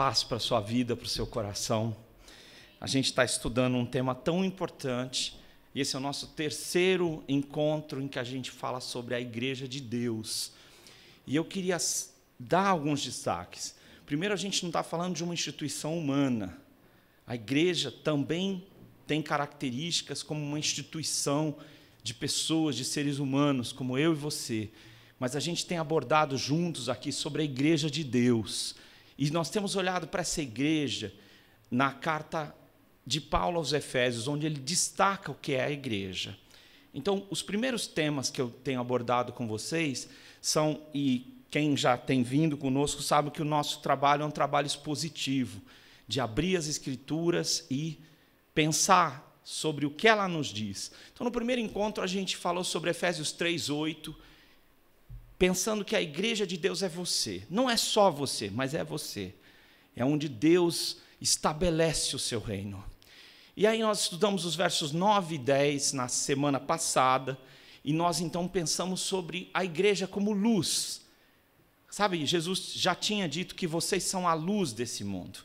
paz para a sua vida, para o seu coração. A gente está estudando um tema tão importante, e esse é o nosso terceiro encontro em que a gente fala sobre a igreja de Deus. E eu queria dar alguns destaques. Primeiro, a gente não está falando de uma instituição humana. A igreja também tem características como uma instituição de pessoas, de seres humanos, como eu e você. Mas a gente tem abordado juntos aqui sobre a igreja de Deus. E nós temos olhado para essa igreja na carta de Paulo aos Efésios, onde ele destaca o que é a igreja. Então, os primeiros temas que eu tenho abordado com vocês são, e quem já tem vindo conosco sabe que o nosso trabalho é um trabalho expositivo, de abrir as escrituras e pensar sobre o que ela nos diz. Então, no primeiro encontro, a gente falou sobre Efésios 3, 8, pensando que a igreja de Deus é você. Não é só você, mas é você. É onde Deus estabelece o seu reino. E aí nós estudamos os versos 9 e 10 na semana passada, e nós então pensamos sobre a igreja como luz. Sabe, Jesus já tinha dito que vocês são a luz desse mundo.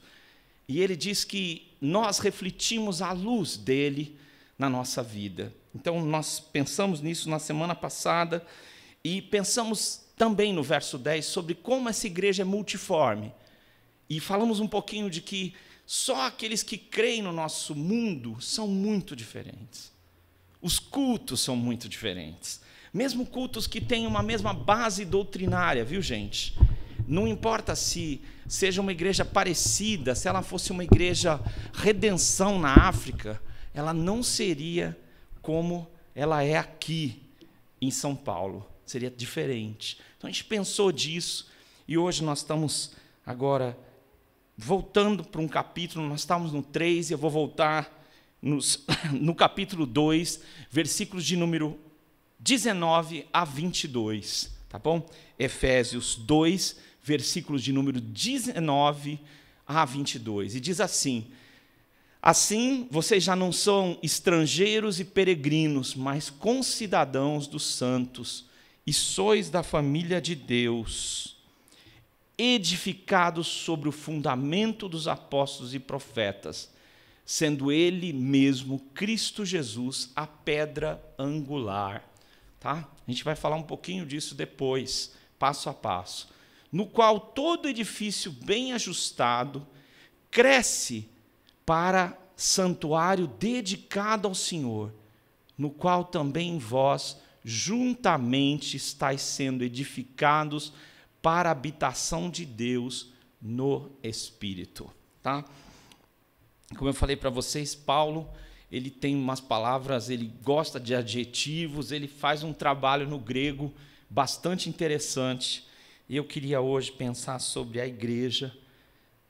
E ele diz que nós refletimos a luz dele na nossa vida. Então nós pensamos nisso na semana passada e pensamos também no verso 10 sobre como essa igreja é multiforme. E falamos um pouquinho de que só aqueles que creem no nosso mundo são muito diferentes. Os cultos são muito diferentes. Mesmo cultos que têm uma mesma base doutrinária, viu, gente? Não importa se seja uma igreja parecida, se ela fosse uma igreja redenção na África, ela não seria como ela é aqui em São Paulo seria diferente. Então a gente pensou disso e hoje nós estamos agora voltando para um capítulo, nós estávamos no 3 e eu vou voltar nos, no capítulo 2, versículos de número 19 a 22, tá bom? Efésios 2, versículos de número 19 a 22. E diz assim: Assim, vocês já não são estrangeiros e peregrinos, mas concidadãos dos santos e sois da família de Deus, edificados sobre o fundamento dos apóstolos e profetas, sendo ele mesmo Cristo Jesus a pedra angular, tá? A gente vai falar um pouquinho disso depois, passo a passo. No qual todo edifício bem ajustado cresce para santuário dedicado ao Senhor, no qual também vós juntamente estáis sendo edificados para a habitação de Deus no Espírito. Tá? Como eu falei para vocês, Paulo ele tem umas palavras, ele gosta de adjetivos, ele faz um trabalho no grego bastante interessante. E eu queria hoje pensar sobre a igreja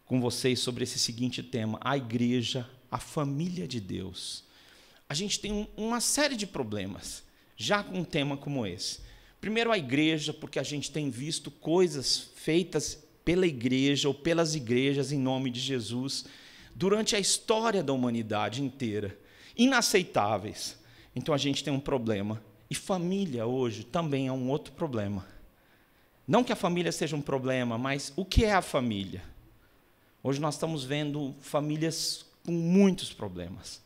com vocês sobre esse seguinte tema: a igreja, a família de Deus. A gente tem uma série de problemas já com um tema como esse. Primeiro, a igreja, porque a gente tem visto coisas feitas pela igreja ou pelas igrejas em nome de Jesus durante a história da humanidade inteira, inaceitáveis. Então a gente tem um problema. E família hoje também é um outro problema. Não que a família seja um problema, mas o que é a família? Hoje nós estamos vendo famílias com muitos problemas.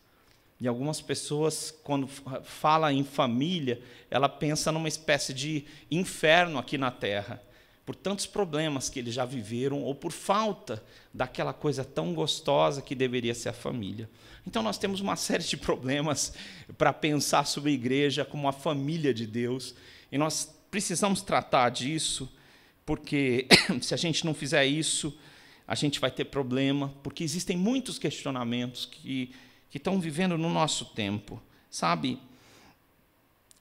E algumas pessoas, quando fala em família, ela pensa numa espécie de inferno aqui na Terra, por tantos problemas que eles já viveram ou por falta daquela coisa tão gostosa que deveria ser a família. Então nós temos uma série de problemas para pensar sobre a igreja como a família de Deus, e nós precisamos tratar disso, porque se a gente não fizer isso, a gente vai ter problema, porque existem muitos questionamentos que que estão vivendo no nosso tempo, sabe?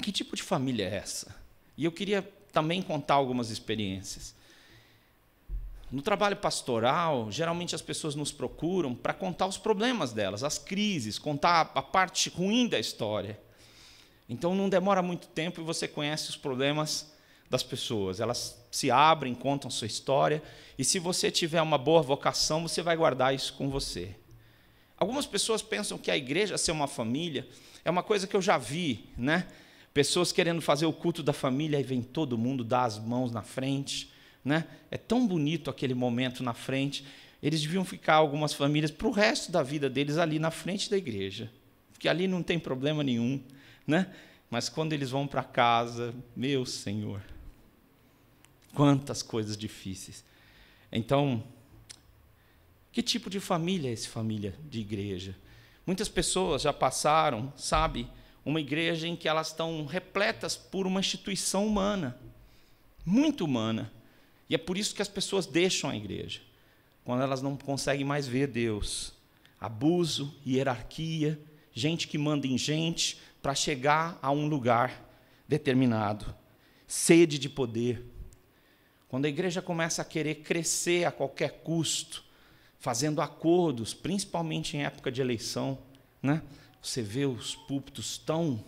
Que tipo de família é essa? E eu queria também contar algumas experiências. No trabalho pastoral, geralmente as pessoas nos procuram para contar os problemas delas, as crises, contar a parte ruim da história. Então não demora muito tempo e você conhece os problemas das pessoas. Elas se abrem, contam sua história, e se você tiver uma boa vocação, você vai guardar isso com você. Algumas pessoas pensam que a igreja ser uma família é uma coisa que eu já vi, né? Pessoas querendo fazer o culto da família e vem todo mundo dar as mãos na frente, né? É tão bonito aquele momento na frente. Eles deviam ficar algumas famílias para o resto da vida deles ali na frente da igreja, porque ali não tem problema nenhum, né? Mas quando eles vão para casa, meu Senhor, quantas coisas difíceis. Então, que tipo de família é essa família de igreja? Muitas pessoas já passaram, sabe, uma igreja em que elas estão repletas por uma instituição humana, muito humana. E é por isso que as pessoas deixam a igreja, quando elas não conseguem mais ver Deus. Abuso, hierarquia, gente que manda em gente para chegar a um lugar determinado. Sede de poder. Quando a igreja começa a querer crescer a qualquer custo, fazendo acordos, principalmente em época de eleição, né? Você vê os púlpitos tão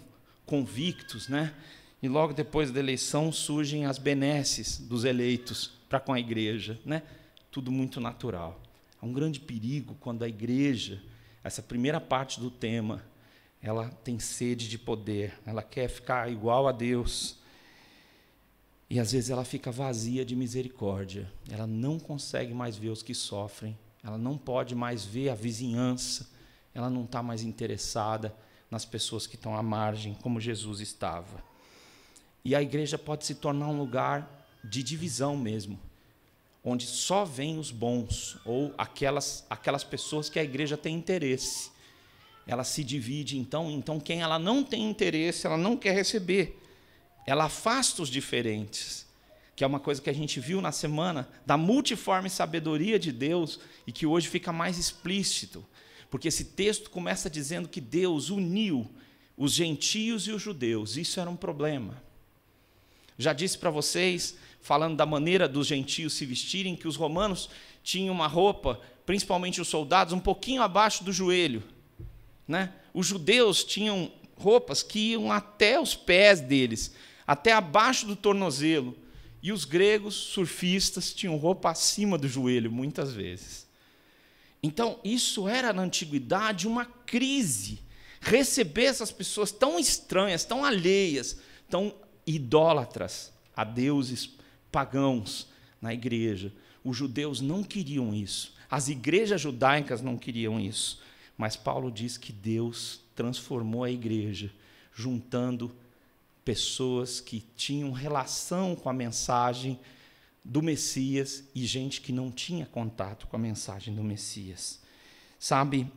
convictos, né? E logo depois da eleição surgem as benesses dos eleitos para com a igreja, né? Tudo muito natural. Há um grande perigo quando a igreja, essa primeira parte do tema, ela tem sede de poder, ela quer ficar igual a Deus. E às vezes ela fica vazia de misericórdia, ela não consegue mais ver os que sofrem ela não pode mais ver a vizinhança, ela não está mais interessada nas pessoas que estão à margem, como Jesus estava. E a igreja pode se tornar um lugar de divisão mesmo, onde só vêm os bons ou aquelas, aquelas pessoas que a igreja tem interesse. Ela se divide então, então quem ela não tem interesse, ela não quer receber. Ela afasta os diferentes que é uma coisa que a gente viu na semana, da multiforme sabedoria de Deus e que hoje fica mais explícito, porque esse texto começa dizendo que Deus uniu os gentios e os judeus, isso era um problema. Já disse para vocês, falando da maneira dos gentios se vestirem, que os romanos tinham uma roupa, principalmente os soldados, um pouquinho abaixo do joelho. Né? Os judeus tinham roupas que iam até os pés deles, até abaixo do tornozelo. E os gregos surfistas tinham roupa acima do joelho, muitas vezes. Então, isso era na antiguidade uma crise. Receber essas pessoas tão estranhas, tão alheias, tão idólatras a deuses pagãos na igreja. Os judeus não queriam isso. As igrejas judaicas não queriam isso. Mas Paulo diz que Deus transformou a igreja, juntando pessoas que tinham relação com a mensagem do Messias e gente que não tinha contato com a mensagem do Messias. Sabe,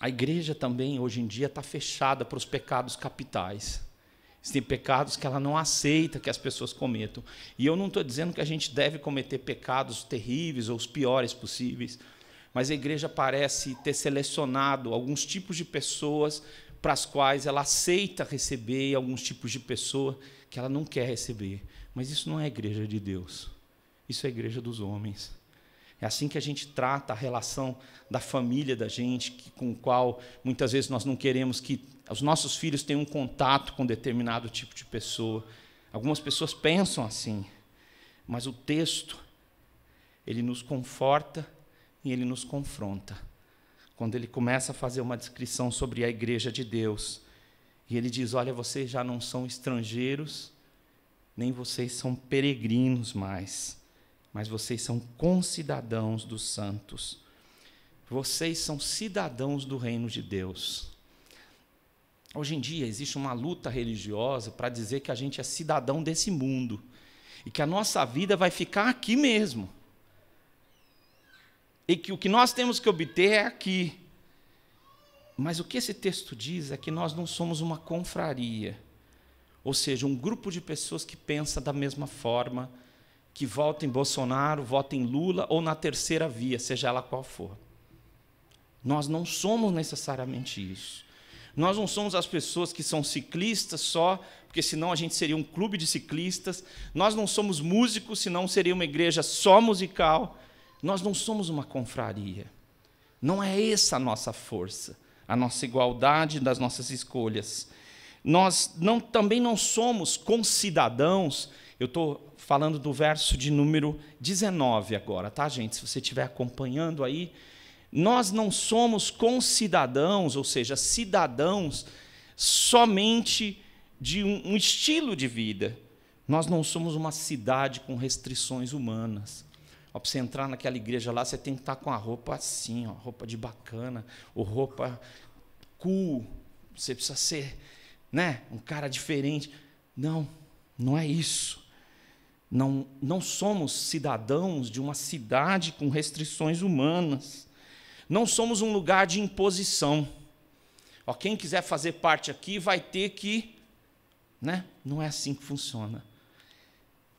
a igreja também hoje em dia está fechada para os pecados capitais. Tem pecados que ela não aceita que as pessoas cometam. E eu não estou dizendo que a gente deve cometer pecados terríveis ou os piores possíveis, mas a igreja parece ter selecionado alguns tipos de pessoas para as quais ela aceita receber alguns tipos de pessoa que ela não quer receber. Mas isso não é igreja de Deus. Isso é igreja dos homens. É assim que a gente trata a relação da família da gente, que, com o qual muitas vezes nós não queremos que os nossos filhos tenham um contato com determinado tipo de pessoa. Algumas pessoas pensam assim, mas o texto ele nos conforta e ele nos confronta quando ele começa a fazer uma descrição sobre a igreja de Deus. E ele diz: Olha, vocês já não são estrangeiros, nem vocês são peregrinos mais, mas vocês são concidadãos dos santos. Vocês são cidadãos do reino de Deus. Hoje em dia existe uma luta religiosa para dizer que a gente é cidadão desse mundo e que a nossa vida vai ficar aqui mesmo e que o que nós temos que obter é aqui. Mas o que esse texto diz é que nós não somos uma confraria, ou seja, um grupo de pessoas que pensa da mesma forma, que vota em Bolsonaro, vota em Lula ou na terceira via, seja ela qual for. Nós não somos necessariamente isso. Nós não somos as pessoas que são ciclistas só, porque senão a gente seria um clube de ciclistas. Nós não somos músicos, senão seria uma igreja só musical. Nós não somos uma confraria. Não é essa a nossa força, a nossa igualdade das nossas escolhas. Nós não, também não somos concidadãos. Eu estou falando do verso de número 19 agora, tá, gente? Se você estiver acompanhando aí, nós não somos concidadãos, ou seja, cidadãos somente de um, um estilo de vida. Nós não somos uma cidade com restrições humanas para você entrar naquela igreja lá, você tem que estar tá com a roupa assim, ó, roupa de bacana, ou roupa cool. Você precisa ser, né, um cara diferente. Não, não é isso. Não, não somos cidadãos de uma cidade com restrições humanas. Não somos um lugar de imposição. Ó, quem quiser fazer parte aqui vai ter que. Né? Não é assim que funciona.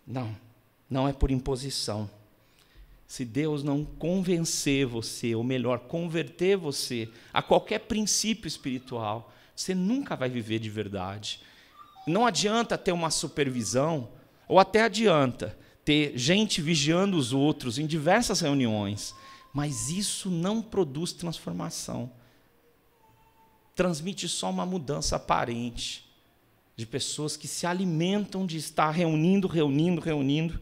Não, não é por imposição. Se Deus não convencer você, ou melhor, converter você a qualquer princípio espiritual, você nunca vai viver de verdade. Não adianta ter uma supervisão, ou até adianta ter gente vigiando os outros em diversas reuniões, mas isso não produz transformação. Transmite só uma mudança aparente de pessoas que se alimentam de estar reunindo, reunindo, reunindo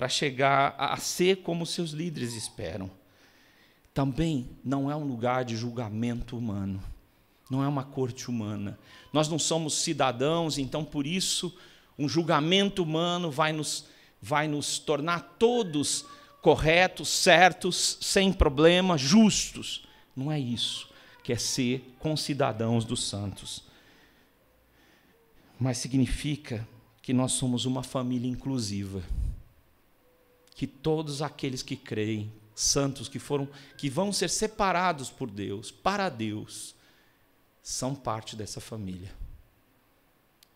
para chegar a ser como seus líderes esperam. Também não é um lugar de julgamento humano, não é uma corte humana. Nós não somos cidadãos, então por isso um julgamento humano vai nos, vai nos tornar todos corretos, certos, sem problema, justos. Não é isso que é ser concidadãos dos santos. Mas significa que nós somos uma família inclusiva que todos aqueles que creem, santos que foram, que vão ser separados por Deus, para Deus, são parte dessa família.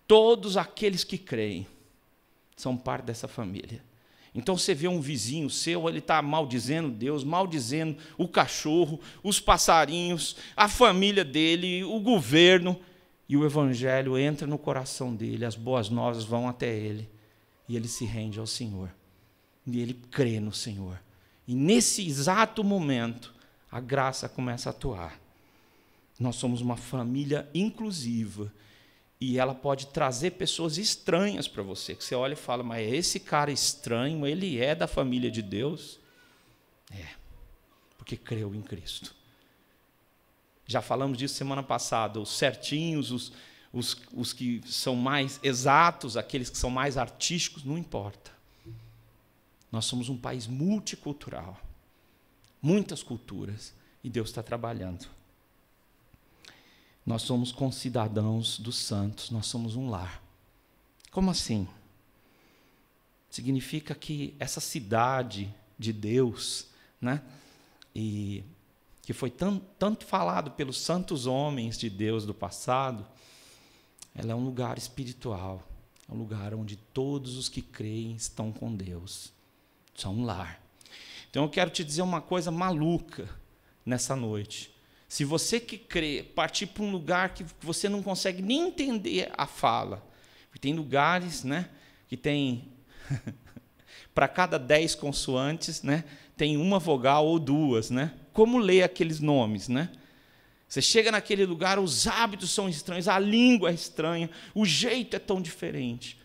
Todos aqueles que creem são parte dessa família. Então você vê um vizinho seu, ele está maldizendo Deus, maldizendo o cachorro, os passarinhos, a família dele, o governo, e o evangelho entra no coração dele, as boas novas vão até ele, e ele se rende ao Senhor. E ele crê no Senhor. E nesse exato momento, a graça começa a atuar. Nós somos uma família inclusiva. E ela pode trazer pessoas estranhas para você, que você olha e fala: Mas esse cara estranho, ele é da família de Deus? É, porque creu em Cristo. Já falamos disso semana passada. Os certinhos, os, os, os que são mais exatos, aqueles que são mais artísticos, não importa. Nós somos um país multicultural, muitas culturas, e Deus está trabalhando. Nós somos concidadãos dos santos, nós somos um lar. Como assim? Significa que essa cidade de Deus, né? E que foi tão, tanto falado pelos santos homens de Deus do passado, ela é um lugar espiritual, é um lugar onde todos os que creem estão com Deus são um lar. Então eu quero te dizer uma coisa maluca nessa noite. Se você que crê partir para um lugar que você não consegue nem entender a fala, tem lugares, né, que tem para cada dez consoantes, né, tem uma vogal ou duas, né? Como ler aqueles nomes, né? Você chega naquele lugar, os hábitos são estranhos, a língua é estranha, o jeito é tão diferente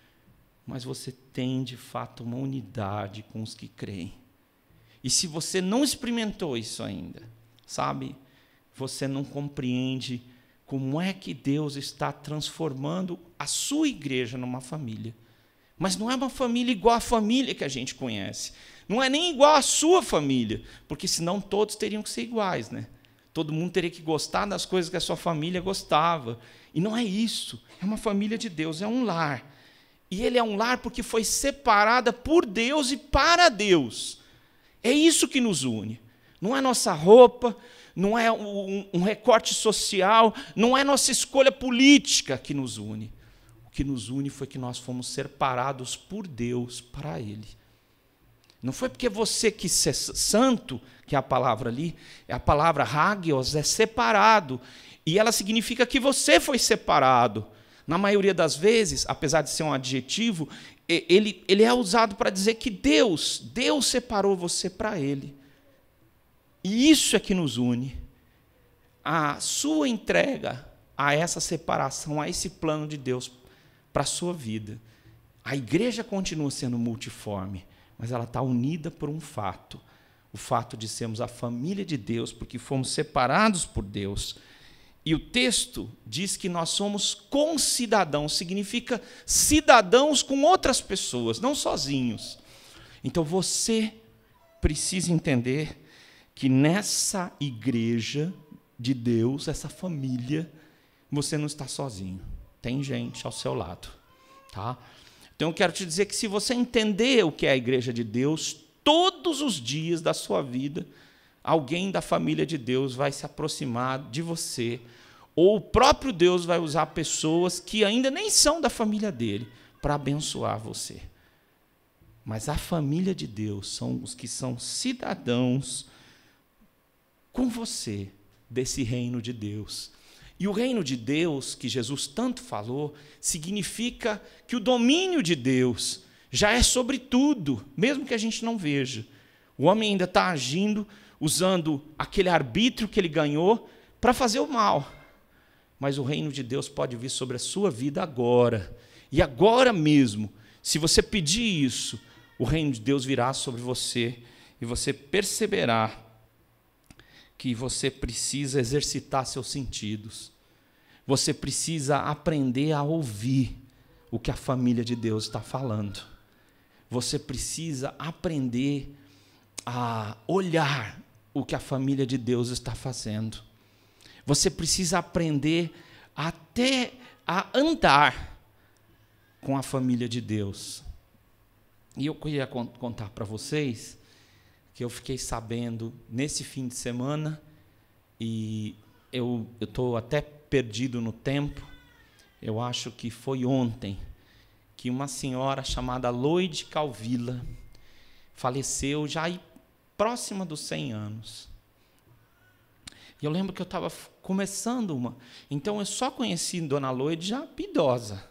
mas você tem de fato uma unidade com os que creem. E se você não experimentou isso ainda, sabe, você não compreende como é que Deus está transformando a sua igreja numa família. Mas não é uma família igual à família que a gente conhece. Não é nem igual à sua família, porque senão todos teriam que ser iguais, né? Todo mundo teria que gostar das coisas que a sua família gostava. E não é isso. É uma família de Deus, é um lar e ele é um lar porque foi separada por Deus e para Deus. É isso que nos une. Não é nossa roupa, não é um, recorte social, não é nossa escolha política que nos une. O que nos une foi que nós fomos separados por Deus para Ele. Não foi porque você quis ser é santo, que é a palavra ali, é a palavra hagios, é separado. E ela significa que você foi separado. Na maioria das vezes, apesar de ser um adjetivo, ele, ele é usado para dizer que Deus, Deus separou você para Ele. E isso é que nos une. A sua entrega a essa separação, a esse plano de Deus para a sua vida. A igreja continua sendo multiforme, mas ela está unida por um fato: o fato de sermos a família de Deus, porque fomos separados por Deus. E o texto diz que nós somos concidadãos, significa cidadãos com outras pessoas, não sozinhos. Então você precisa entender que nessa igreja de Deus, essa família, você não está sozinho. Tem gente ao seu lado, tá? Então eu quero te dizer que se você entender o que é a igreja de Deus, todos os dias da sua vida, alguém da família de Deus vai se aproximar de você ou o próprio Deus vai usar pessoas que ainda nem são da família dele para abençoar você. Mas a família de Deus são os que são cidadãos com você desse reino de Deus. E o reino de Deus, que Jesus tanto falou, significa que o domínio de Deus já é sobre tudo, mesmo que a gente não veja. O homem ainda está agindo usando aquele arbítrio que ele ganhou para fazer o mal mas o reino de Deus pode vir sobre a sua vida agora. E agora mesmo, se você pedir isso, o reino de Deus virá sobre você e você perceberá que você precisa exercitar seus sentidos. Você precisa aprender a ouvir o que a família de Deus está falando. Você precisa aprender a olhar o que a família de Deus está fazendo. Você precisa aprender até a andar com a família de Deus. E eu queria contar para vocês que eu fiquei sabendo nesse fim de semana e eu estou até perdido no tempo. Eu acho que foi ontem que uma senhora chamada Lloyd Calvilla faleceu já próxima dos 100 anos. E eu lembro que eu estava começando uma. Então eu só conheci Dona Loide já idosa.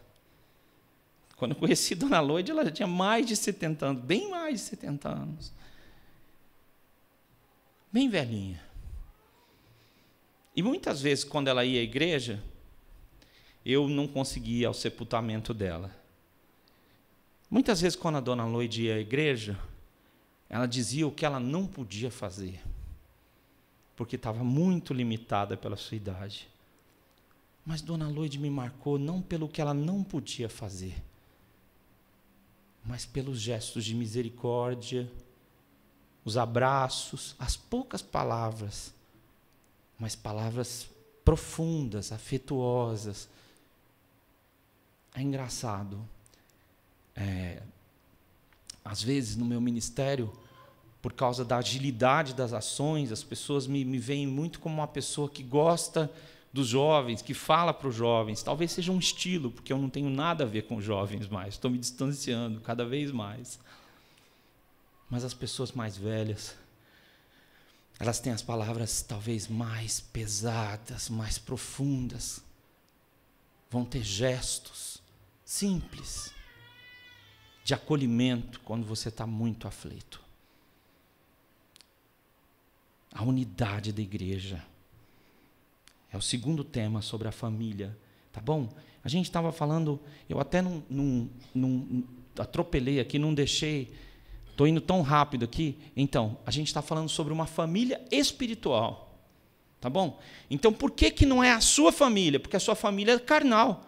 Quando eu conheci Dona Loide, ela já tinha mais de 70 anos, bem mais de 70 anos. Bem velhinha. E muitas vezes, quando ela ia à igreja, eu não conseguia o ao sepultamento dela. Muitas vezes, quando a Dona Loide ia à igreja, ela dizia o que ela não podia fazer porque estava muito limitada pela sua idade. Mas Dona Loide me marcou não pelo que ela não podia fazer, mas pelos gestos de misericórdia, os abraços, as poucas palavras, mas palavras profundas, afetuosas. É engraçado. É, às vezes no meu ministério, por causa da agilidade das ações, as pessoas me, me veem muito como uma pessoa que gosta dos jovens, que fala para os jovens. Talvez seja um estilo, porque eu não tenho nada a ver com jovens mais, estou me distanciando cada vez mais. Mas as pessoas mais velhas, elas têm as palavras talvez mais pesadas, mais profundas. Vão ter gestos simples de acolhimento quando você está muito aflito a unidade da igreja. É o segundo tema sobre a família, tá bom? A gente estava falando, eu até não, não, não atropelei aqui, não deixei, estou indo tão rápido aqui. Então, a gente está falando sobre uma família espiritual. Tá bom? Então por que, que não é a sua família? Porque a sua família é carnal.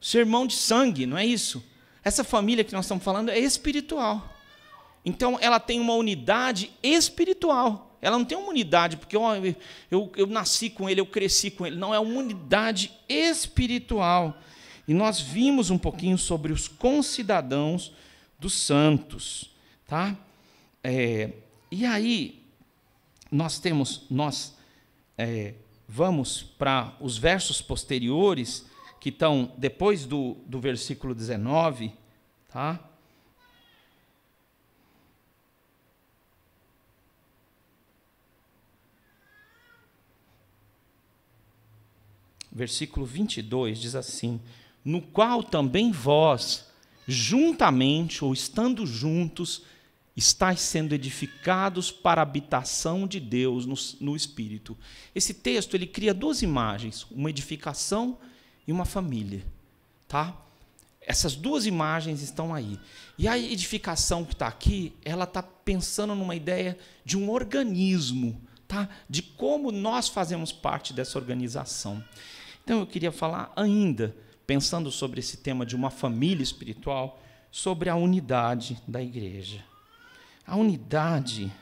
Seu irmão de sangue, não é isso? Essa família que nós estamos falando é espiritual. Então ela tem uma unidade espiritual. Ela não tem uma unidade, porque eu, eu, eu nasci com ele, eu cresci com ele. Não, é uma unidade espiritual. E nós vimos um pouquinho sobre os concidadãos dos santos. Tá? É, e aí, nós temos, nós é, vamos para os versos posteriores, que estão depois do, do versículo 19, tá? versículo 22, diz assim: No qual também vós, juntamente ou estando juntos, estáis sendo edificados para a habitação de Deus no, no Espírito. Esse texto ele cria duas imagens, uma edificação e uma família, tá? Essas duas imagens estão aí. E a edificação que está aqui, ela está pensando numa ideia de um organismo, tá? De como nós fazemos parte dessa organização. Então eu queria falar ainda, pensando sobre esse tema de uma família espiritual, sobre a unidade da igreja. A unidade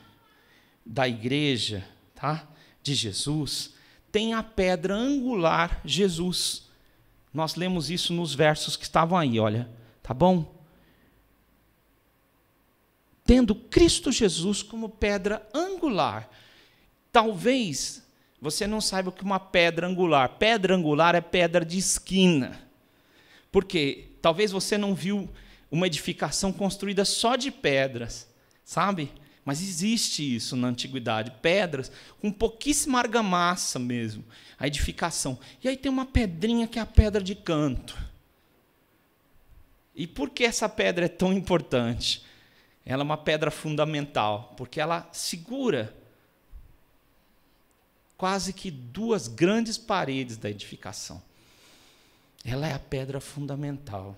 da igreja, tá? De Jesus tem a pedra angular Jesus. Nós lemos isso nos versos que estavam aí, olha, tá bom? Tendo Cristo Jesus como pedra angular. Talvez você não sabe o que uma pedra angular. Pedra angular é pedra de esquina. Porque talvez você não viu uma edificação construída só de pedras, sabe? Mas existe isso na antiguidade, pedras com pouquíssima argamassa mesmo, a edificação. E aí tem uma pedrinha que é a pedra de canto. E por que essa pedra é tão importante? Ela é uma pedra fundamental, porque ela segura quase que duas grandes paredes da edificação. Ela é a pedra fundamental.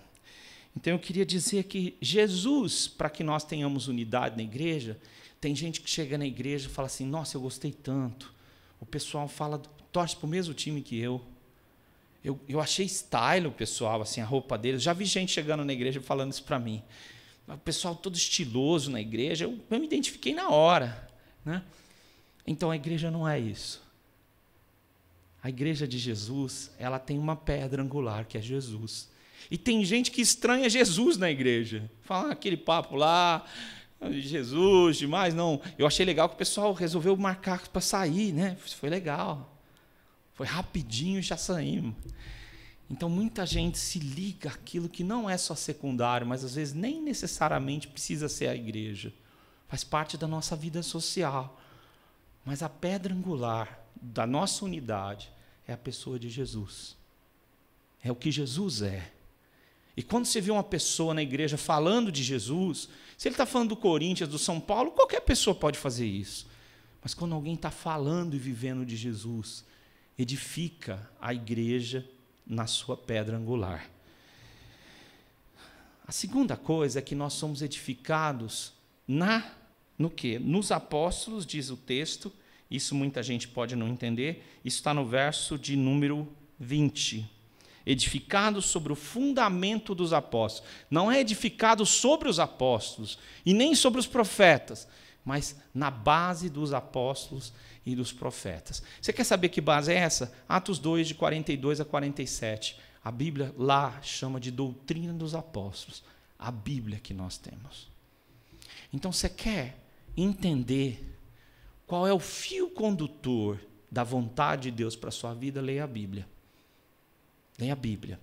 Então eu queria dizer que Jesus, para que nós tenhamos unidade na igreja, tem gente que chega na igreja e fala assim: "Nossa, eu gostei tanto". O pessoal fala, torce para o mesmo time que eu. Eu, eu achei style o pessoal, assim, a roupa deles. Já vi gente chegando na igreja falando isso para mim. O pessoal todo estiloso na igreja, eu, eu me identifiquei na hora. Né? Então a igreja não é isso. A igreja de Jesus, ela tem uma pedra angular, que é Jesus. E tem gente que estranha Jesus na igreja. Fala ah, aquele papo lá, ah, Jesus, demais. Não, eu achei legal que o pessoal resolveu marcar para sair, né? Foi legal. Foi rapidinho e já saímos. Então muita gente se liga àquilo que não é só secundário, mas às vezes nem necessariamente precisa ser a igreja. Faz parte da nossa vida social. Mas a pedra angular da nossa unidade é a pessoa de Jesus. É o que Jesus é. E quando você vê uma pessoa na igreja falando de Jesus, se ele está falando do Corinthians, do São Paulo, qualquer pessoa pode fazer isso. Mas quando alguém está falando e vivendo de Jesus, edifica a igreja na sua pedra angular. A segunda coisa é que nós somos edificados na no que? Nos apóstolos, diz o texto, isso muita gente pode não entender. Isso está no verso de número 20. Edificado sobre o fundamento dos apóstolos. Não é edificado sobre os apóstolos e nem sobre os profetas, mas na base dos apóstolos e dos profetas. Você quer saber que base é essa? Atos 2, de 42 a 47. A Bíblia lá chama de doutrina dos apóstolos. A Bíblia que nós temos. Então você quer entender qual é o fio condutor da vontade de Deus para a sua vida? Leia a Bíblia. Leia a Bíblia.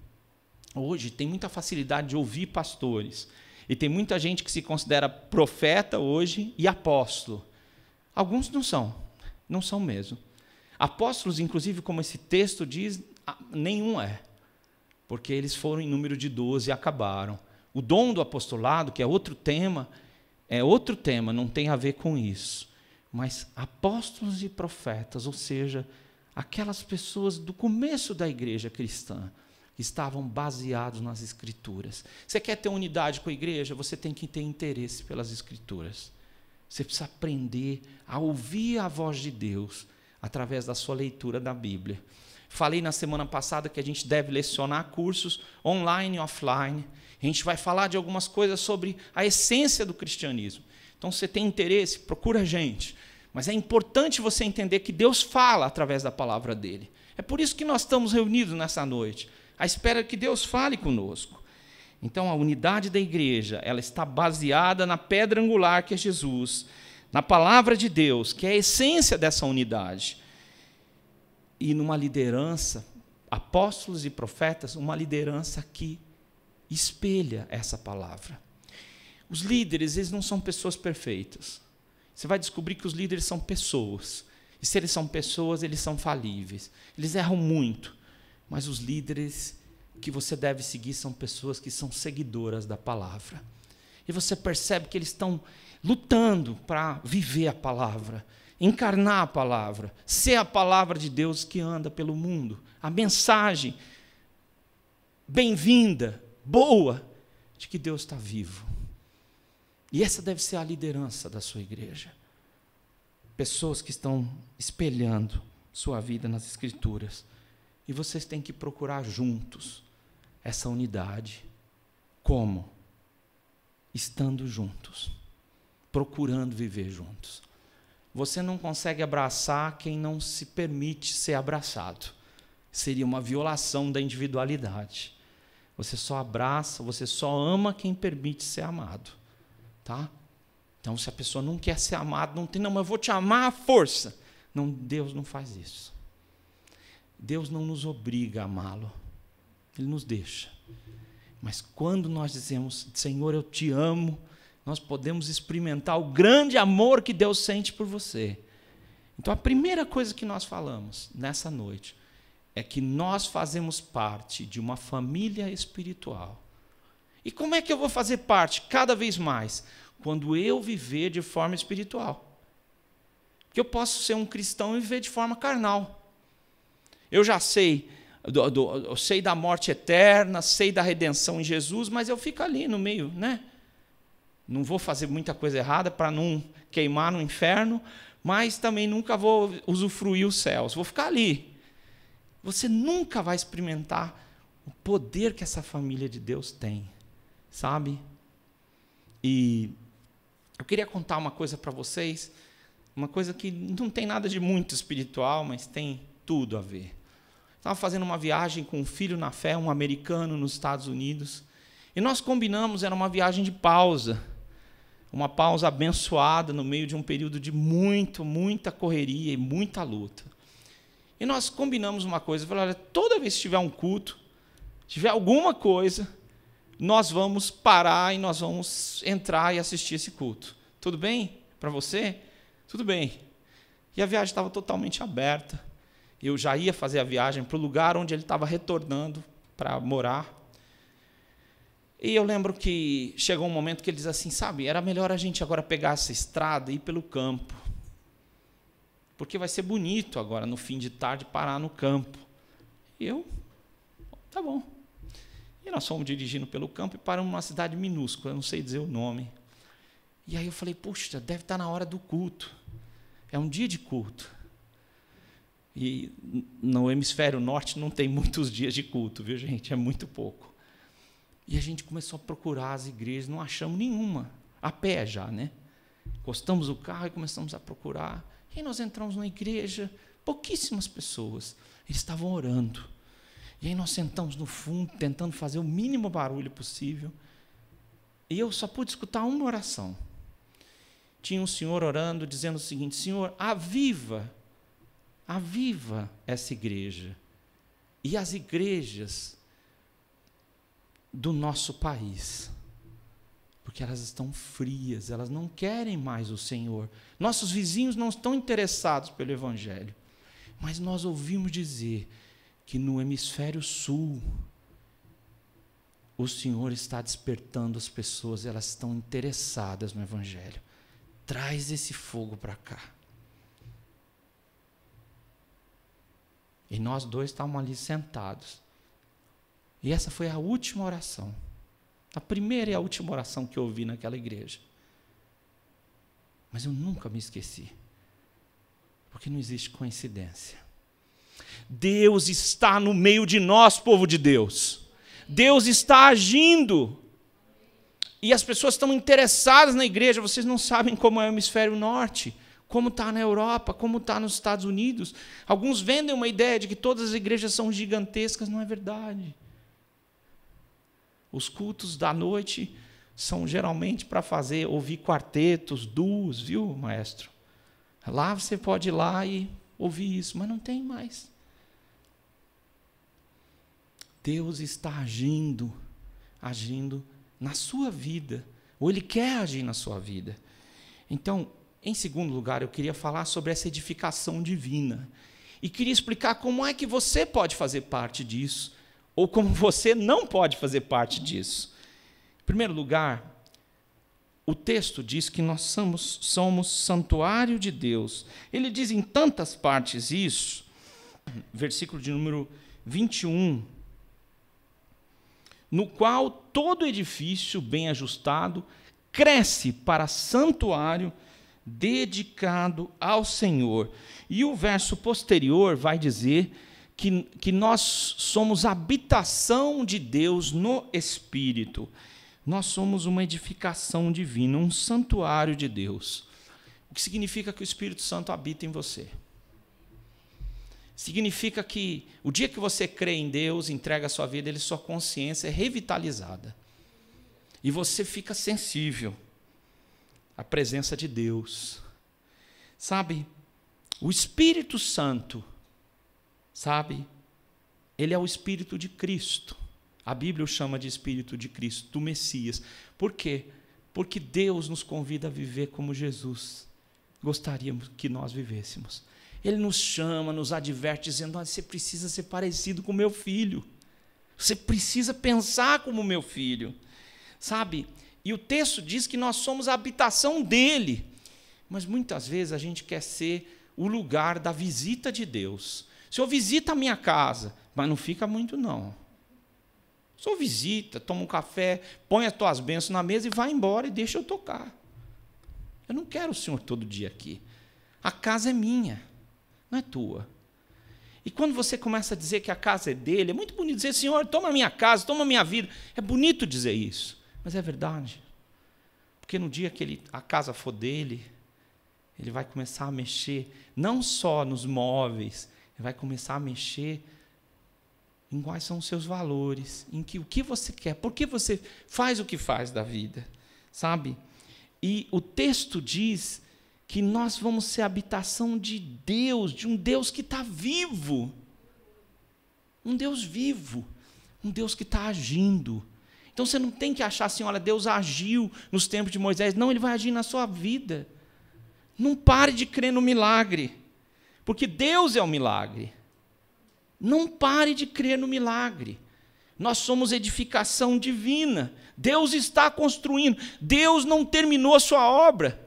Hoje tem muita facilidade de ouvir pastores. E tem muita gente que se considera profeta hoje e apóstolo. Alguns não são, não são mesmo. Apóstolos, inclusive, como esse texto diz, nenhum é. Porque eles foram em número de 12 e acabaram. O dom do apostolado, que é outro tema, é outro tema, não tem a ver com isso mas apóstolos e profetas, ou seja, aquelas pessoas do começo da igreja cristã, que estavam baseados nas escrituras. Você quer ter unidade com a igreja? Você tem que ter interesse pelas escrituras. Você precisa aprender a ouvir a voz de Deus através da sua leitura da Bíblia. Falei na semana passada que a gente deve lecionar cursos online e offline. A gente vai falar de algumas coisas sobre a essência do cristianismo. Então, se você tem interesse, procura a gente. Mas é importante você entender que Deus fala através da palavra dele. É por isso que nós estamos reunidos nessa noite, à espera que Deus fale conosco. Então, a unidade da igreja, ela está baseada na pedra angular que é Jesus, na palavra de Deus, que é a essência dessa unidade. E numa liderança, apóstolos e profetas, uma liderança que espelha essa palavra. Os líderes, eles não são pessoas perfeitas. Você vai descobrir que os líderes são pessoas. E se eles são pessoas, eles são falíveis. Eles erram muito. Mas os líderes que você deve seguir são pessoas que são seguidoras da palavra. E você percebe que eles estão lutando para viver a palavra, encarnar a palavra, ser a palavra de Deus que anda pelo mundo. A mensagem bem-vinda, boa, de que Deus está vivo e essa deve ser a liderança da sua igreja. Pessoas que estão espelhando sua vida nas Escrituras. E vocês têm que procurar juntos essa unidade. Como? Estando juntos, procurando viver juntos. Você não consegue abraçar quem não se permite ser abraçado. Seria uma violação da individualidade. Você só abraça, você só ama quem permite ser amado. Tá? Então, se a pessoa não quer ser amada, não tem, não, mas eu vou te amar à força. Não, Deus não faz isso. Deus não nos obriga a amá-lo. Ele nos deixa. Mas quando nós dizemos, Senhor, eu te amo, nós podemos experimentar o grande amor que Deus sente por você. Então, a primeira coisa que nós falamos nessa noite é que nós fazemos parte de uma família espiritual e como é que eu vou fazer parte cada vez mais? Quando eu viver de forma espiritual. Porque eu posso ser um cristão e viver de forma carnal. Eu já sei, do, do, eu sei da morte eterna, sei da redenção em Jesus, mas eu fico ali no meio, né? Não vou fazer muita coisa errada para não queimar no inferno, mas também nunca vou usufruir os céus, vou ficar ali. Você nunca vai experimentar o poder que essa família de Deus tem sabe? E eu queria contar uma coisa para vocês, uma coisa que não tem nada de muito espiritual, mas tem tudo a ver. Estava fazendo uma viagem com um filho na fé, um americano nos Estados Unidos, e nós combinamos, era uma viagem de pausa, uma pausa abençoada no meio de um período de muito, muita correria e muita luta. E nós combinamos uma coisa, falei, olha, toda vez que tiver um culto, tiver alguma coisa, nós vamos parar e nós vamos entrar e assistir esse culto. Tudo bem para você? Tudo bem. E a viagem estava totalmente aberta. Eu já ia fazer a viagem para o lugar onde ele estava retornando para morar. E eu lembro que chegou um momento que ele diz assim: sabe, era melhor a gente agora pegar essa estrada e ir pelo campo. Porque vai ser bonito agora, no fim de tarde, parar no campo. E eu, tá bom. E nós fomos dirigindo pelo campo e paramos numa cidade minúscula, eu não sei dizer o nome. E aí eu falei, puxa, deve estar tá na hora do culto. É um dia de culto. E no hemisfério norte não tem muitos dias de culto, viu, gente? É muito pouco. E a gente começou a procurar as igrejas, não achamos nenhuma. A pé já, né? Encostamos o carro e começamos a procurar. E nós entramos numa igreja, pouquíssimas pessoas. Eles estavam orando. E aí nós sentamos no fundo, tentando fazer o mínimo barulho possível. E eu só pude escutar uma oração. Tinha um senhor orando, dizendo o seguinte: Senhor, aviva, aviva essa igreja e as igrejas do nosso país. Porque elas estão frias, elas não querem mais o Senhor. Nossos vizinhos não estão interessados pelo Evangelho. Mas nós ouvimos dizer que no hemisfério sul o Senhor está despertando as pessoas, elas estão interessadas no Evangelho. Traz esse fogo para cá. E nós dois estávamos ali sentados. E essa foi a última oração. A primeira e a última oração que eu ouvi naquela igreja. Mas eu nunca me esqueci. Porque não existe coincidência. Deus está no meio de nós, povo de Deus. Deus está agindo. E as pessoas estão interessadas na igreja, vocês não sabem como é o hemisfério norte, como está na Europa, como está nos Estados Unidos. Alguns vendem uma ideia de que todas as igrejas são gigantescas, não é verdade. Os cultos da noite são geralmente para fazer, ouvir quartetos, duos, viu, maestro? Lá você pode ir lá e ouvir isso, mas não tem mais. Deus está agindo, agindo na sua vida, ou Ele quer agir na sua vida. Então, em segundo lugar, eu queria falar sobre essa edificação divina e queria explicar como é que você pode fazer parte disso, ou como você não pode fazer parte disso. Em primeiro lugar, o texto diz que nós somos, somos santuário de Deus. Ele diz em tantas partes isso, versículo de número 21 no qual todo edifício bem ajustado cresce para santuário dedicado ao Senhor. E o verso posterior vai dizer que, que nós somos habitação de Deus no Espírito. Nós somos uma edificação divina, um santuário de Deus. O que significa que o Espírito Santo habita em você. Significa que o dia que você crê em Deus, entrega a sua vida, ele, sua consciência é revitalizada. E você fica sensível à presença de Deus. Sabe? O Espírito Santo, sabe? Ele é o Espírito de Cristo. A Bíblia o chama de Espírito de Cristo, do Messias. Por quê? Porque Deus nos convida a viver como Jesus gostaríamos que nós vivêssemos. Ele nos chama, nos adverte, dizendo: você precisa ser parecido com meu filho. Você precisa pensar como meu filho. Sabe? E o texto diz que nós somos a habitação dele. Mas muitas vezes a gente quer ser o lugar da visita de Deus. O Senhor visita a minha casa, mas não fica muito, não. O Senhor visita, toma um café, põe as tuas bênçãos na mesa e vai embora e deixa eu tocar. Eu não quero o Senhor todo dia aqui. A casa é minha não é tua. E quando você começa a dizer que a casa é dele, é muito bonito dizer, Senhor, toma minha casa, toma minha vida. É bonito dizer isso, mas é verdade. Porque no dia que ele, a casa for dele, ele vai começar a mexer, não só nos móveis, ele vai começar a mexer em quais são os seus valores, em que o que você quer, por que você faz o que faz da vida, sabe? E o texto diz que nós vamos ser habitação de Deus, de um Deus que está vivo. Um Deus vivo. Um Deus que está agindo. Então você não tem que achar assim, olha, Deus agiu nos tempos de Moisés. Não, ele vai agir na sua vida. Não pare de crer no milagre, porque Deus é o milagre. Não pare de crer no milagre. Nós somos edificação divina. Deus está construindo. Deus não terminou a sua obra.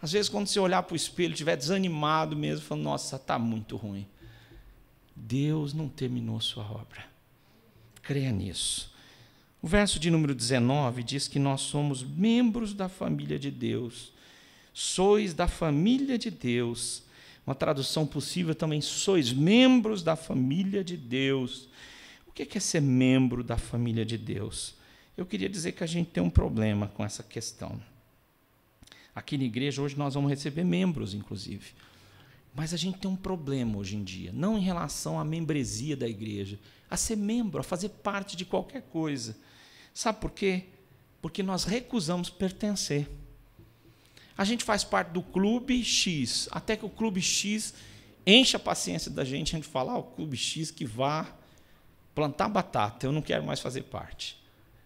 Às vezes, quando você olhar para o espelho, estiver desanimado mesmo, falando, nossa, está muito ruim. Deus não terminou sua obra. Creia nisso. O verso de número 19 diz que nós somos membros da família de Deus. Sois da família de Deus. Uma tradução possível também, sois membros da família de Deus. O que é, é ser membro da família de Deus? Eu queria dizer que a gente tem um problema com essa questão. Aqui na igreja, hoje, nós vamos receber membros, inclusive. Mas a gente tem um problema hoje em dia, não em relação à membresia da igreja, a ser membro, a fazer parte de qualquer coisa. Sabe por quê? Porque nós recusamos pertencer. A gente faz parte do clube X, até que o clube X enche a paciência da gente, a gente fala, ah, o clube X que vá plantar batata, eu não quero mais fazer parte.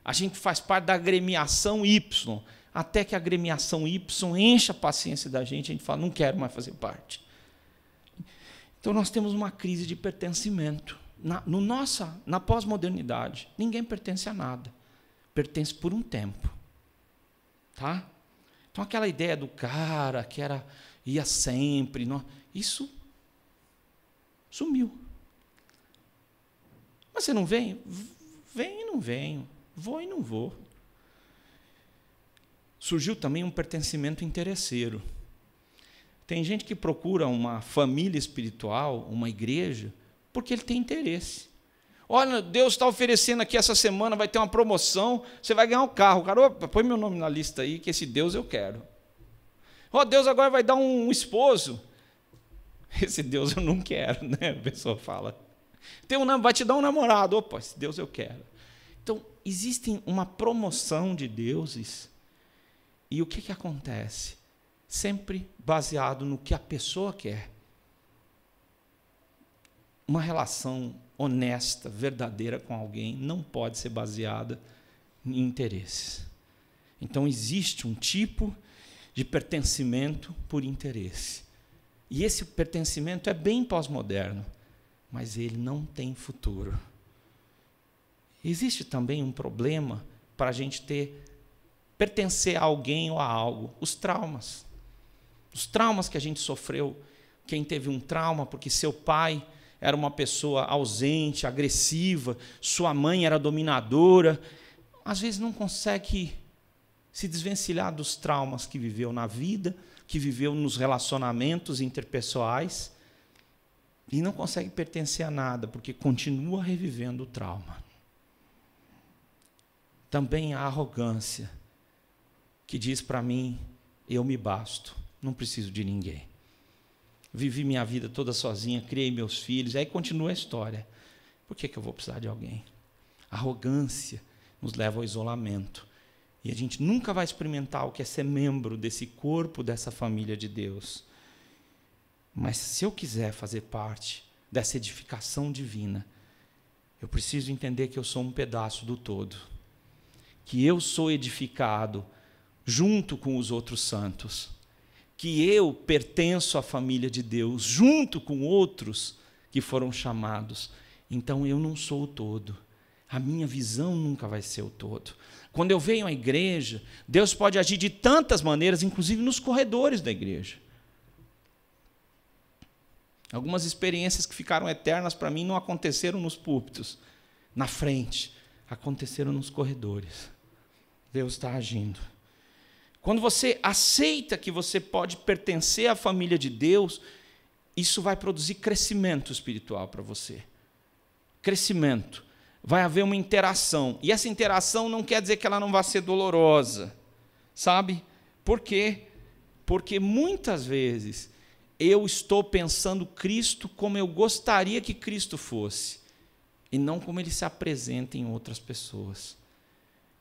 A gente faz parte da agremiação Y até que a agremiação Y encha a paciência da gente, a gente fala, não quero mais fazer parte. Então nós temos uma crise de pertencimento. Na, no nossa, na pós-modernidade, ninguém pertence a nada. Pertence por um tempo. Tá? Então aquela ideia do cara que era ia sempre, não, isso sumiu. Mas você não vem? Vem e não venho. Vou e não vou surgiu também um pertencimento interesseiro. Tem gente que procura uma família espiritual, uma igreja, porque ele tem interesse. Olha, Deus está oferecendo aqui essa semana, vai ter uma promoção, você vai ganhar um carro. Cara, opa, põe meu nome na lista aí, que esse Deus eu quero. Ó, oh, Deus agora vai dar um, um esposo. Esse Deus eu não quero, né? A pessoa fala. Tem um, vai te dar um namorado. Opa, esse Deus eu quero. Então, existem uma promoção de deuses e o que, que acontece? Sempre baseado no que a pessoa quer. Uma relação honesta, verdadeira com alguém não pode ser baseada em interesses. Então existe um tipo de pertencimento por interesse. E esse pertencimento é bem pós-moderno, mas ele não tem futuro. Existe também um problema para a gente ter pertencer a alguém ou a algo. Os traumas. Os traumas que a gente sofreu. Quem teve um trauma porque seu pai era uma pessoa ausente, agressiva, sua mãe era dominadora, às vezes não consegue se desvencilhar dos traumas que viveu na vida, que viveu nos relacionamentos interpessoais, e não consegue pertencer a nada, porque continua revivendo o trauma. Também a arrogância que diz para mim: eu me basto, não preciso de ninguém. Vivi minha vida toda sozinha, criei meus filhos, aí continua a história. Por que, que eu vou precisar de alguém? A arrogância nos leva ao isolamento. E a gente nunca vai experimentar o que é ser membro desse corpo, dessa família de Deus. Mas se eu quiser fazer parte dessa edificação divina, eu preciso entender que eu sou um pedaço do todo. Que eu sou edificado junto com os outros santos, que eu pertenço à família de Deus, junto com outros que foram chamados. Então eu não sou o todo. A minha visão nunca vai ser o todo. Quando eu venho à igreja, Deus pode agir de tantas maneiras, inclusive nos corredores da igreja. Algumas experiências que ficaram eternas para mim não aconteceram nos púlpitos, na frente, aconteceram nos corredores. Deus está agindo. Quando você aceita que você pode pertencer à família de Deus, isso vai produzir crescimento espiritual para você. Crescimento. Vai haver uma interação. E essa interação não quer dizer que ela não vá ser dolorosa. Sabe? Por quê? Porque muitas vezes eu estou pensando Cristo como eu gostaria que Cristo fosse, e não como ele se apresenta em outras pessoas.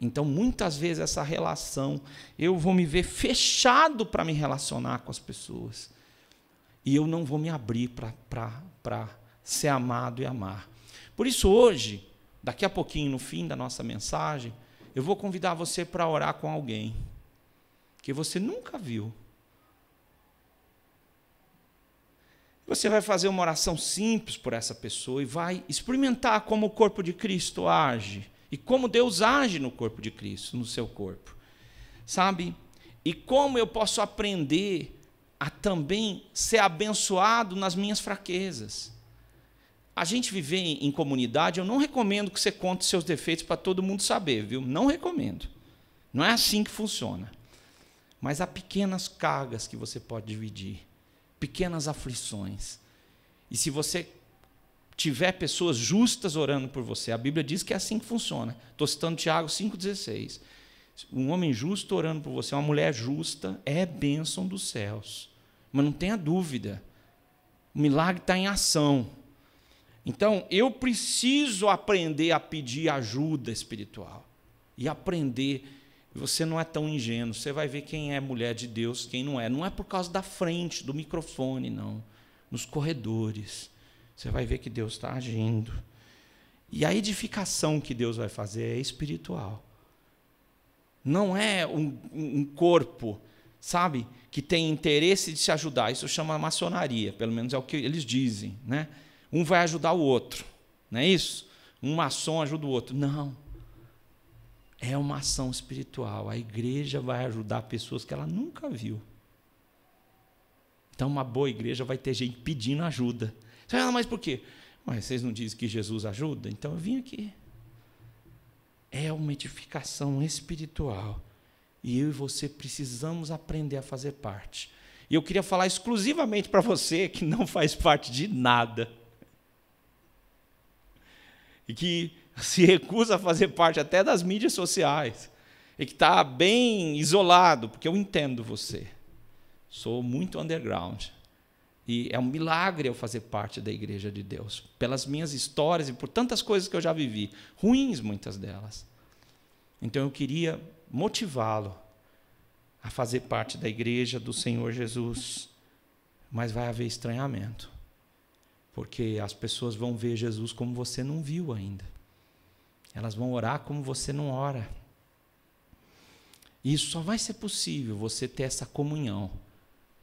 Então, muitas vezes, essa relação, eu vou me ver fechado para me relacionar com as pessoas. E eu não vou me abrir para ser amado e amar. Por isso, hoje, daqui a pouquinho, no fim da nossa mensagem, eu vou convidar você para orar com alguém que você nunca viu. Você vai fazer uma oração simples por essa pessoa e vai experimentar como o corpo de Cristo age e como Deus age no corpo de Cristo, no seu corpo. Sabe? E como eu posso aprender a também ser abençoado nas minhas fraquezas. A gente viver em comunidade, eu não recomendo que você conte seus defeitos para todo mundo saber, viu? Não recomendo. Não é assim que funciona. Mas há pequenas cargas que você pode dividir, pequenas aflições. E se você tiver pessoas justas orando por você. A Bíblia diz que é assim que funciona. Estou citando Tiago 5,16. Um homem justo orando por você, uma mulher justa, é bênção dos céus. Mas não tenha dúvida. O milagre está em ação. Então, eu preciso aprender a pedir ajuda espiritual. E aprender. Você não é tão ingênuo. Você vai ver quem é mulher de Deus, quem não é. Não é por causa da frente, do microfone, não. Nos corredores você vai ver que Deus está agindo. E a edificação que Deus vai fazer é espiritual. Não é um, um corpo, sabe, que tem interesse de se ajudar. Isso chama maçonaria, pelo menos é o que eles dizem. Né? Um vai ajudar o outro, não é isso? Um maçom ajuda o outro. Não. É uma ação espiritual. A igreja vai ajudar pessoas que ela nunca viu. Então, uma boa igreja vai ter gente pedindo ajuda fala, mas por quê? Mas vocês não dizem que Jesus ajuda? Então eu vim aqui. É uma edificação espiritual. E eu e você precisamos aprender a fazer parte. E eu queria falar exclusivamente para você que não faz parte de nada. E que se recusa a fazer parte até das mídias sociais. E que está bem isolado, porque eu entendo você. Sou muito underground. E é um milagre eu fazer parte da igreja de Deus, pelas minhas histórias e por tantas coisas que eu já vivi, ruins muitas delas. Então eu queria motivá-lo a fazer parte da igreja do Senhor Jesus. Mas vai haver estranhamento, porque as pessoas vão ver Jesus como você não viu ainda. Elas vão orar como você não ora. E isso só vai ser possível você ter essa comunhão,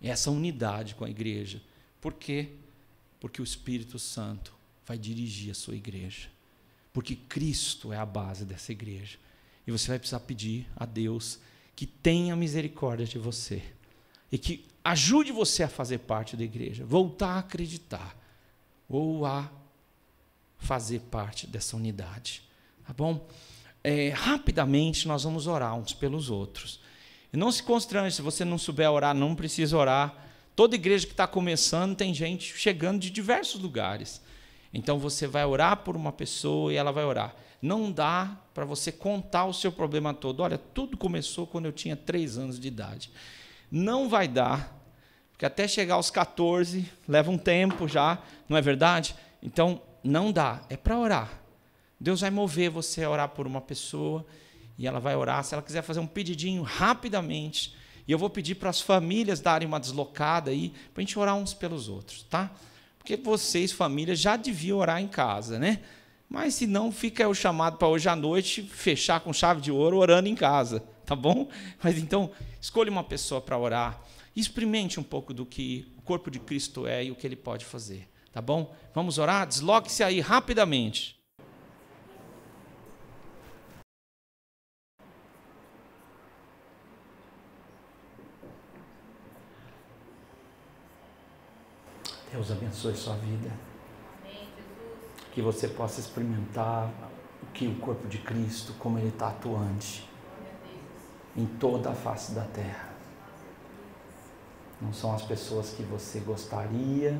essa unidade com a igreja por quê? Porque o Espírito Santo vai dirigir a sua igreja. Porque Cristo é a base dessa igreja. E você vai precisar pedir a Deus que tenha misericórdia de você e que ajude você a fazer parte da igreja, voltar a acreditar ou a fazer parte dessa unidade. Tá bom? É, rapidamente nós vamos orar uns pelos outros. E não se constrange, se você não souber orar, não precisa orar. Toda igreja que está começando tem gente chegando de diversos lugares. Então você vai orar por uma pessoa e ela vai orar. Não dá para você contar o seu problema todo. Olha, tudo começou quando eu tinha três anos de idade. Não vai dar, porque até chegar aos 14 leva um tempo já, não é verdade? Então não dá, é para orar. Deus vai mover você a orar por uma pessoa e ela vai orar. Se ela quiser fazer um pedidinho rapidamente, e eu vou pedir para as famílias darem uma deslocada aí, para a gente orar uns pelos outros, tá? Porque vocês, famílias, já deviam orar em casa, né? Mas se não, fica o chamado para hoje à noite fechar com chave de ouro orando em casa, tá bom? Mas então, escolha uma pessoa para orar. Experimente um pouco do que o corpo de Cristo é e o que ele pode fazer, tá bom? Vamos orar? Desloque-se aí rapidamente. Deus abençoe sua vida. Que você possa experimentar o que o corpo de Cristo, como ele está atuante em toda a face da terra. Não são as pessoas que você gostaria,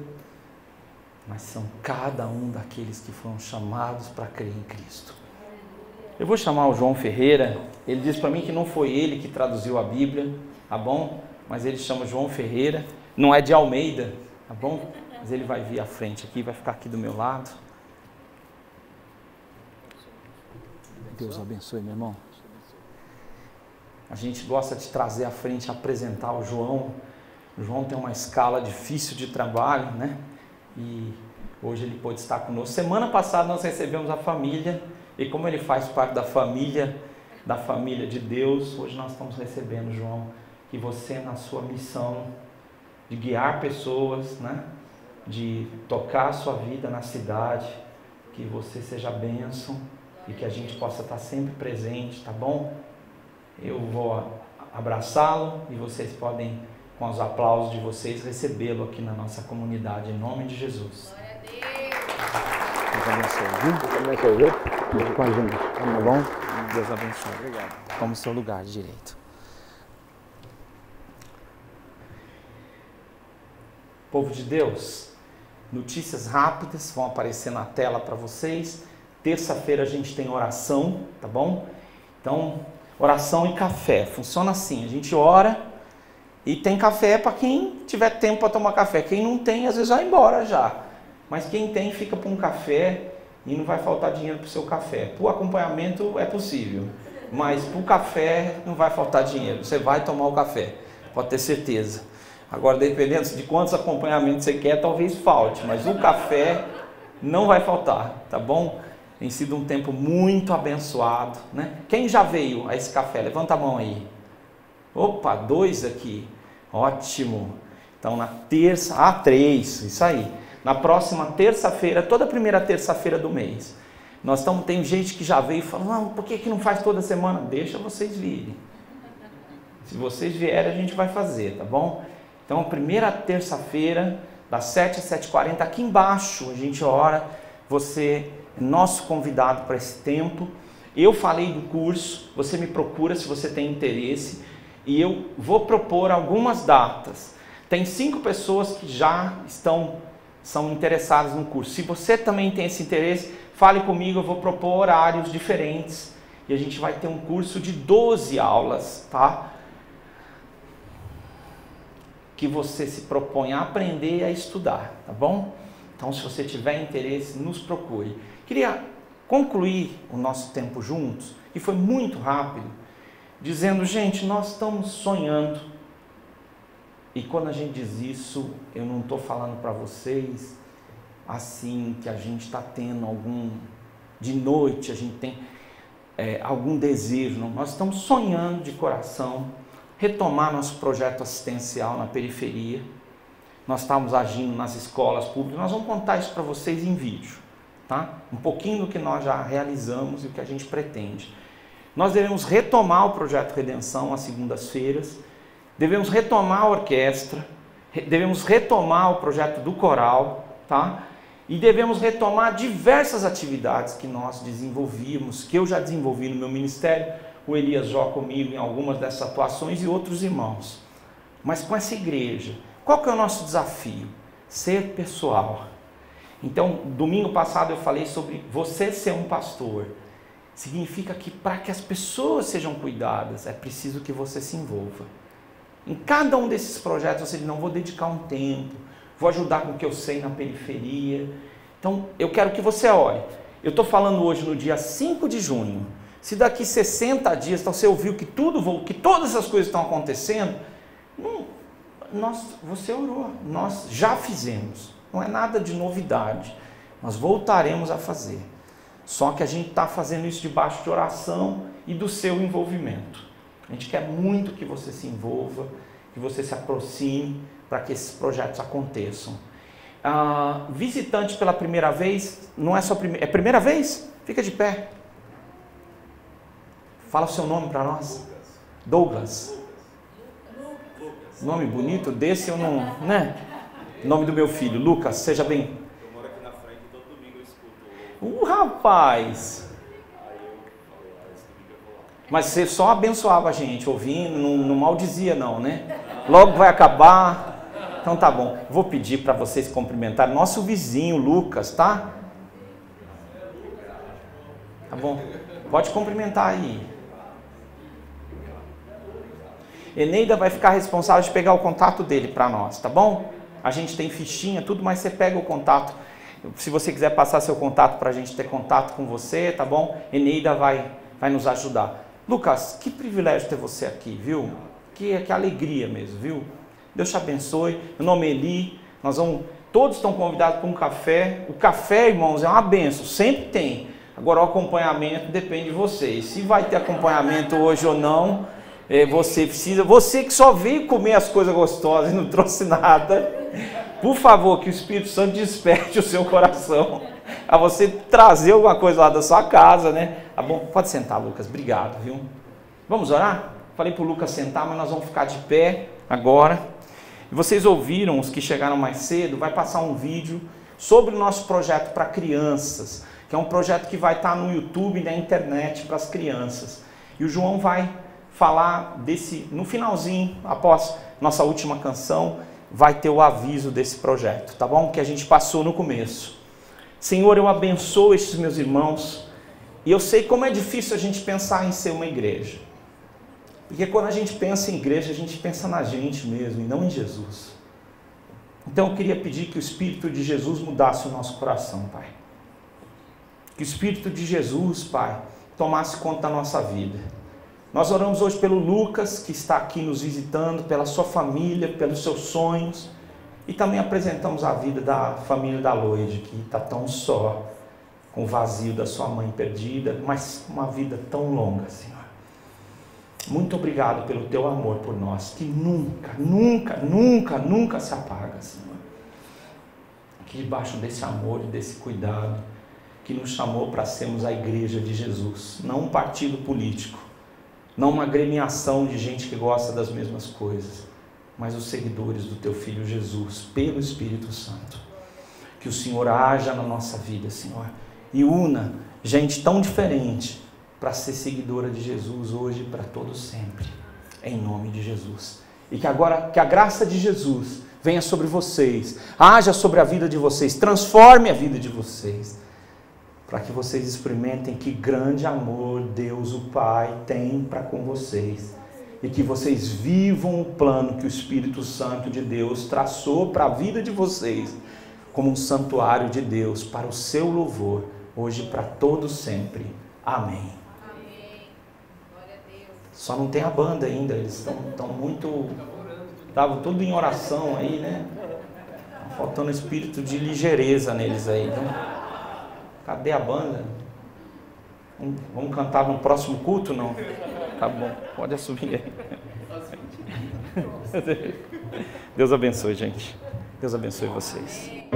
mas são cada um daqueles que foram chamados para crer em Cristo. Eu vou chamar o João Ferreira, ele diz para mim que não foi ele que traduziu a Bíblia, tá bom? Mas ele chama João Ferreira, não é de Almeida, tá bom? mas ele vai vir à frente aqui, vai ficar aqui do meu lado. Deus abençoe, meu irmão. A gente gosta de trazer à frente, apresentar o João. O João tem uma escala difícil de trabalho, né? E hoje ele pôde estar conosco. Semana passada nós recebemos a família e como ele faz parte da família, da família de Deus, hoje nós estamos recebendo, João, que você na sua missão de guiar pessoas, né? de tocar a sua vida na cidade, que você seja benção e que a gente possa estar sempre presente, tá bom? Eu vou abraçá-lo e vocês podem, com os aplausos de vocês, recebê-lo aqui na nossa comunidade, em nome de Jesus. Glória a Deus. Deus abençoe, viu? Deus abençoe, Com a gente, tá bom? Deus abençoe. Obrigado. Como seu lugar direito. Povo de Deus, Notícias rápidas vão aparecer na tela para vocês. Terça-feira a gente tem oração, tá bom? Então, oração e café. Funciona assim: a gente ora e tem café para quem tiver tempo para tomar café. Quem não tem, às vezes vai embora já. Mas quem tem, fica para um café e não vai faltar dinheiro para o seu café. Para o acompanhamento é possível, mas para o café não vai faltar dinheiro. Você vai tomar o café, pode ter certeza. Agora, dependendo de quantos acompanhamentos você quer, talvez falte, mas o café não vai faltar, tá bom? Tem sido um tempo muito abençoado, né? Quem já veio a esse café? Levanta a mão aí. Opa, dois aqui. Ótimo. Então, na terça, ah, três, isso aí. Na próxima terça-feira, toda primeira terça-feira do mês, nós estamos, tem gente que já veio e falou, não, por que, que não faz toda semana? Deixa vocês virem. Se vocês vierem, a gente vai fazer, tá bom? Então, a primeira terça-feira, das 7 às 7h40, aqui embaixo a gente ora. Você é nosso convidado para esse tempo. Eu falei do curso, você me procura se você tem interesse e eu vou propor algumas datas. Tem cinco pessoas que já estão são interessadas no curso. Se você também tem esse interesse, fale comigo, eu vou propor horários diferentes e a gente vai ter um curso de 12 aulas, tá? que você se propõe a aprender e a estudar, tá bom? Então, se você tiver interesse, nos procure. Queria concluir o nosso tempo juntos, e foi muito rápido, dizendo, gente, nós estamos sonhando. E quando a gente diz isso, eu não estou falando para vocês assim que a gente está tendo algum. De noite a gente tem é, algum desejo, não. nós estamos sonhando de coração retomar nosso projeto assistencial na periferia. Nós estamos agindo nas escolas públicas. Nós vamos contar isso para vocês em vídeo, tá? Um pouquinho do que nós já realizamos e o que a gente pretende. Nós devemos retomar o projeto Redenção às segundas-feiras. Devemos retomar a orquestra, devemos retomar o projeto do coral, tá? E devemos retomar diversas atividades que nós desenvolvíamos, que eu já desenvolvi no meu ministério, o Elias Jó comigo em algumas dessas atuações e outros irmãos. Mas com essa igreja, qual que é o nosso desafio? Ser pessoal. Então, domingo passado eu falei sobre você ser um pastor. Significa que para que as pessoas sejam cuidadas, é preciso que você se envolva. Em cada um desses projetos, você diz, não vou dedicar um tempo, vou ajudar com o que eu sei na periferia. Então, eu quero que você olhe. Eu estou falando hoje no dia 5 de junho. Se daqui 60 dias então você ouviu que tudo, que todas essas coisas estão acontecendo, hum, nós, você orou, nós já fizemos. Não é nada de novidade. Nós voltaremos a fazer. Só que a gente está fazendo isso debaixo de oração e do seu envolvimento. A gente quer muito que você se envolva, que você se aproxime para que esses projetos aconteçam. Ah, visitante pela primeira vez, não é só é primeira vez? Fica de pé. Fala o seu nome para nós. Douglas. Nome bonito desse eu não. né? Nome do meu filho, Lucas, seja bem. Eu moro aqui na frente, todo domingo eu escuto. Uh, rapaz! Mas você só abençoava a gente ouvindo, não, não maldizia, não, né? Logo vai acabar. Então tá bom. Vou pedir para vocês cumprimentar nosso vizinho, Lucas, tá? Tá bom. Pode cumprimentar aí. Eneida vai ficar responsável de pegar o contato dele para nós, tá bom? A gente tem fichinha, tudo, mas você pega o contato. Se você quiser passar seu contato para a gente ter contato com você, tá bom? Eneida vai, vai nos ajudar. Lucas, que privilégio ter você aqui, viu? Que, que alegria mesmo, viu? Deus te abençoe. Meu nome é Eli. Nós vamos, todos estão convidados para um café. O café, irmãos, é uma benção, sempre tem. Agora o acompanhamento depende de vocês. Se vai ter acompanhamento hoje ou não, é, você precisa, você que só veio comer as coisas gostosas e não trouxe nada, por favor, que o Espírito Santo desperte o seu coração a você trazer alguma coisa lá da sua casa, né? Tá bom? Pode sentar, Lucas, obrigado, viu? Vamos orar? Falei para o Lucas sentar, mas nós vamos ficar de pé agora. vocês ouviram, os que chegaram mais cedo, vai passar um vídeo sobre o nosso projeto para crianças, que é um projeto que vai estar tá no YouTube e na internet para as crianças. E o João vai falar desse. No finalzinho, após nossa última canção, vai ter o aviso desse projeto, tá bom? Que a gente passou no começo. Senhor, eu abençoo estes meus irmãos e eu sei como é difícil a gente pensar em ser uma igreja. Porque quando a gente pensa em igreja, a gente pensa na gente mesmo e não em Jesus. Então eu queria pedir que o Espírito de Jesus mudasse o nosso coração, Pai. Que o Espírito de Jesus, Pai, tomasse conta da nossa vida nós oramos hoje pelo Lucas, que está aqui nos visitando, pela sua família, pelos seus sonhos. E também apresentamos a vida da família da Loide, que está tão só, com o vazio da sua mãe perdida, mas uma vida tão longa, Senhor. Muito obrigado pelo teu amor por nós, que nunca, nunca, nunca, nunca se apaga, Senhor. Que debaixo desse amor e desse cuidado, que nos chamou para sermos a igreja de Jesus, não um partido político, não uma agremiação de gente que gosta das mesmas coisas, mas os seguidores do teu filho Jesus, pelo Espírito Santo. Que o Senhor haja na nossa vida, Senhor, e una gente tão diferente para ser seguidora de Jesus hoje e para todo sempre, em nome de Jesus. E que agora que a graça de Jesus venha sobre vocês, haja sobre a vida de vocês, transforme a vida de vocês para que vocês experimentem que grande amor Deus o Pai tem para com vocês e que vocês vivam o plano que o Espírito Santo de Deus traçou para a vida de vocês como um santuário de Deus para o seu louvor hoje para todo sempre. Amém. Só não tem a banda ainda, eles estão muito estavam tudo em oração aí, né? Tá faltando espírito de ligeireza neles aí, então. Cadê a banda? Vamos cantar no próximo culto, não? Tá bom, pode assumir aí. Deus abençoe, gente. Deus abençoe vocês.